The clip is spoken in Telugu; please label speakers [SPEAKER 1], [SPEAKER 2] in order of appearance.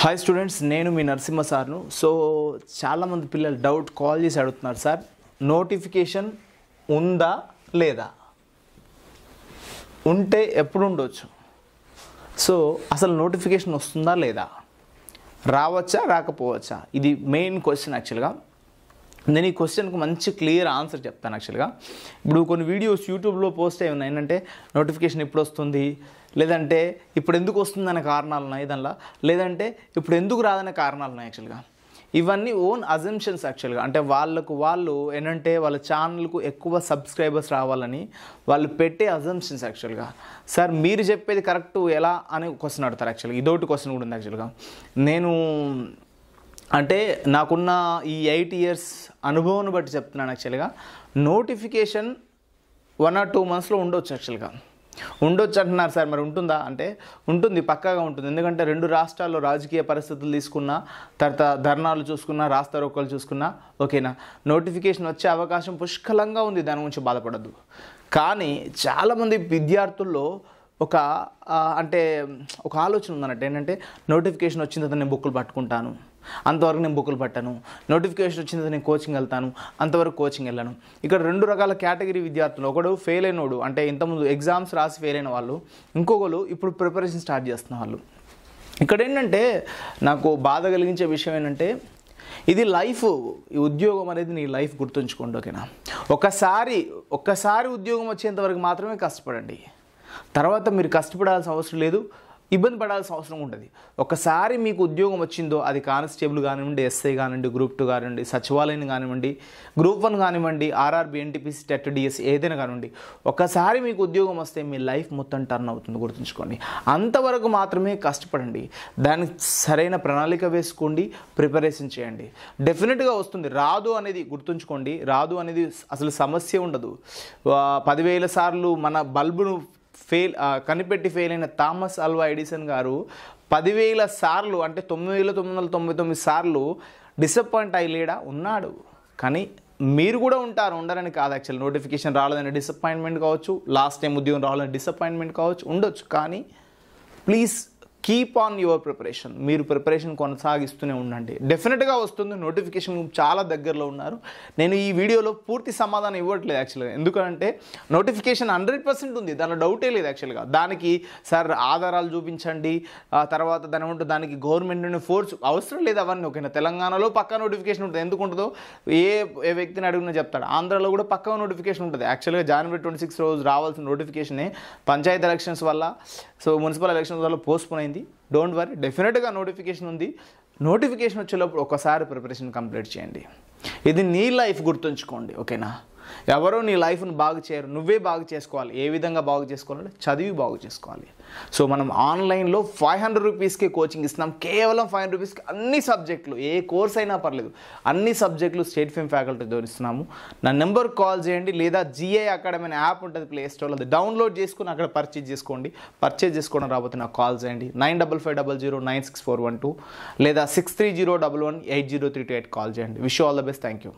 [SPEAKER 1] హాయ్ స్టూడెంట్స్ నేను మీ నరసింహ సార్ను సో చాలామంది పిల్లలు డౌట్ కాల్ చేసి అడుగుతున్నారు సార్ నోటిఫికేషన్ ఉందా లేదా ఉంటే ఎప్పుడు ఉండొచ్చు సో అసలు నోటిఫికేషన్ వస్తుందా లేదా రావచ్చా రాకపోవచ్చా ఇది మెయిన్ క్వశ్చన్ యాక్చువల్గా నేను ఈ క్వశ్చన్కి మంచి క్లియర్ ఆన్సర్ చెప్తాను యాక్చువల్గా ఇప్పుడు కొన్ని వీడియోస్ యూట్యూబ్లో పోస్ట్ అయి ఉన్నాయి ఏంటంటే నోటిఫికేషన్ ఎప్పుడు వస్తుంది లేదంటే ఇప్పుడు ఎందుకు వస్తుందనే కారణాలు ఉన్నాయి దానిలో లేదంటే ఇప్పుడు ఎందుకు రాదనే కారణాలు ఉన్నాయి యాక్చువల్గా ఇవన్నీ ఓన్ అజంప్షన్స్ యాక్చువల్గా అంటే వాళ్ళకు వాళ్ళు ఏంటంటే వాళ్ళ ఛానల్కు ఎక్కువ సబ్స్క్రైబర్స్ రావాలని వాళ్ళు పెట్టే అజంప్షన్స్ యాక్చువల్గా సార్ మీరు చెప్పేది కరెక్ట్ ఎలా అని క్వశ్చన్ అడతారు యాక్చువల్గా ఇదోటి క్వశ్చన్ కూడా ఉంది యాక్చువల్గా నేను అంటే నాకున్న ఈ ఎయిట్ ఇయర్స్ అనుభవాన్ని బట్టి చెప్తున్నాను యాక్చువల్గా నోటిఫికేషన్ వన్ ఆర్ టూ మంత్స్లో ఉండొచ్చు యాక్చువల్గా ఉండొచ్చు అంటున్నారు సార్ మరి ఉంటుందా అంటే ఉంటుంది పక్కాగా ఉంటుంది ఎందుకంటే రెండు రాష్ట్రాల్లో రాజకీయ పరిస్థితులు తీసుకున్నా తర్వాత ధర్నాలు చూసుకున్నా రాస్తా రోకలు చూసుకున్నా ఓకేనా నోటిఫికేషన్ వచ్చే అవకాశం పుష్కలంగా ఉంది దాని గురించి బాధపడద్దు కానీ చాలామంది విద్యార్థుల్లో ఒక అంటే ఒక ఆలోచన ఉందన్నట్టు ఏంటంటే నోటిఫికేషన్ వచ్చిన తర్వాత నేను బుక్కులు పట్టుకుంటాను అంతవరకు నేను బుక్కులు పట్టాను నోటిఫికేషన్ వచ్చిన తర్వాత నేను కోచింగ్ వెళ్తాను అంతవరకు కోచింగ్ వెళ్ళాను ఇక్కడ రెండు రకాల కేటగిరీ విద్యార్థులు ఒకడు ఫెయిల్ అయినోడు అంటే ఇంతకుముందు ఎగ్జామ్స్ రాసి ఫెయిల్ అయిన వాళ్ళు ఇంకొకరు ఇప్పుడు ప్రిపరేషన్ స్టార్ట్ చేస్తున్న వాళ్ళు ఇక్కడ ఏంటంటే నాకు బాధ కలిగించే విషయం ఏంటంటే ఇది లైఫ్ ఈ ఉద్యోగం అనేది నీ లైఫ్ గుర్తుంచుకోండి ఓకేనా ఒకసారి ఒక్కసారి ఉద్యోగం వచ్చేంత వరకు మాత్రమే కష్టపడండి తర్వాత మీరు కష్టపడాల్సిన అవసరం లేదు ఇబ్బంది పడాల్సిన అవసరం ఉంటుంది ఒకసారి మీకు ఉద్యోగం వచ్చిందో అది కానిస్టేబుల్ కానివ్వండి ఎస్ఐ కానివ్వండి గ్రూప్ టూ కానివ్వండి సచివాలయం కానివ్వండి గ్రూప్ వన్ కానివ్వండి ఆర్ఆర్బి ఎన్టీపీసీ టెట్ డిఎస్ ఏదైనా కానివ్వండి ఒకసారి మీకు ఉద్యోగం వస్తే మీ లైఫ్ మొత్తం టర్న్ అవుతుంది గుర్తుంచుకోండి అంతవరకు మాత్రమే కష్టపడండి దానికి సరైన ప్రణాళిక వేసుకోండి ప్రిపరేషన్ చేయండి డెఫినెట్గా వస్తుంది రాదు అనేది గుర్తుంచుకోండి రాదు అనేది అసలు సమస్య ఉండదు పదివేల సార్లు మన బల్బును ఫెయిల్ కనిపెట్టి ఫెయిల్ అయిన థామస్ అల్వా ఎడిసన్ గారు పదివేల సార్లు అంటే తొమ్మిది వేల తొమ్మిది వందల తొంభై తొమ్మిది సార్లు డిసప్పాయింట్ అయ్యేడా ఉన్నాడు కానీ మీరు కూడా ఉంటారు ఉండరని కాదు యాక్చువల్ నోటిఫికేషన్ రాలేదని డిసప్పాయింట్మెంట్ కావచ్చు లాస్ట్ టైం ఉద్యోగం రాలేదని డిసప్పాయింట్మెంట్ కావచ్చు ఉండొచ్చు కానీ please keep on your preparation మీరు ప్రిపరేషన్ కొనసాగిస్తూనే ఉండండి డెఫినెట్గా వస్తుంది నోటిఫికేషన్ చాలా దగ్గరలో ఉన్నారు నేను ఈ వీడియోలో పూర్తి సమాధానం ఇవ్వట్లేదు యాక్చువల్గా ఎందుకంటే నోటిఫికేషన్ హండ్రెడ్ పర్సెంట్ ఉంది దానిలో డౌటే లేదు యాక్చువల్గా దానికి సార్ ఆధారాలు చూపించండి తర్వాత దాని ఉంటే దానికి గవర్నమెంట్ నుండి ఫోర్స్ అవసరం లేదు అవన్నీ ఓకేనా తెలంగాణలో పక్క నోటిఫికేషన్ ఉంటుంది ఎందుకు ఉంటుందో ఏ ఏ వ్యక్తిని అడిగినా చెప్తాడు ఆంధ్రాలో కూడా పక్క నోటిఫికేషన్ ఉంటుంది యాక్చువల్గా జనవరి ట్వంటీ సిక్స్ రోజు రావాల్సిన నోటిఫికేషనే పంచాయత్ ఎలక్షన్స్ వల్ల సో మున్సిపల్ ఎలక్షన్స్ వల్ల పోస్ట్పోన్ అయింది అయింది డోంట్ వరీ డెఫినెట్గా నోటిఫికేషన్ ఉంది నోటిఫికేషన్ వచ్చేటప్పుడు ఒకసారి ప్రిపరేషన్ కంప్లీట్ చేయండి ఇది నీ లైఫ్ గుర్తుంచుకోండి ఓకేనా ఎవరో నీ లైఫ్ను బాగు చేయరు నువ్వే బాగు చేసుకోవాలి ఏ విధంగా బాగు చేసుకోవాలంటే చదివి బాగు చేసుకోవాలి సో మనం ఆన్లైన్లో ఫైవ్ హండ్రెడ్ రూపీస్కే కోచింగ్ ఇస్తున్నాం కేవలం ఫైవ్ హండ్రెడ్ రూపీస్కి అన్ని సబ్జెక్టులు ఏ కోర్స్ అయినా పర్లేదు అన్ని సబ్జెక్టులు స్టేట్ ఫిమ్ ఫ్యాకల్టీ దోరిస్తున్నాము నా నెంబర్ కాల్ చేయండి లేదా జిఐ అకాడమీ అనే యాప్ ఉంటుంది ప్లే స్టోర్లో అది డౌన్లోడ్ చేసుకుని అక్కడ పర్చేజ్ చేసుకోండి పర్చేజ్ చేసుకోవడం రాబోతే నాకు కాల్ చేయండి nine double five double zero nine six four one two లేదా six three zero double one eight zero three two eight call చేయండి wish all the best thank you